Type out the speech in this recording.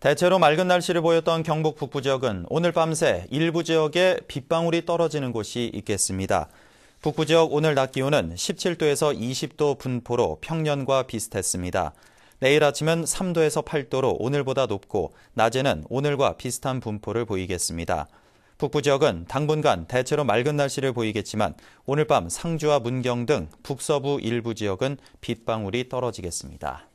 대체로 맑은 날씨를 보였던 경북 북부 지역은 오늘 밤새 일부 지역에 빗방울이 떨어지는 곳이 있겠습니다. 북부 지역 오늘 낮 기온은 17도에서 20도 분포로 평년과 비슷했습니다. 내일 아침은 3도에서 8도로 오늘보다 높고 낮에는 오늘과 비슷한 분포를 보이겠습니다. 북부 지역은 당분간 대체로 맑은 날씨를 보이겠지만 오늘 밤 상주와 문경 등 북서부 일부 지역은 빗방울이 떨어지겠습니다.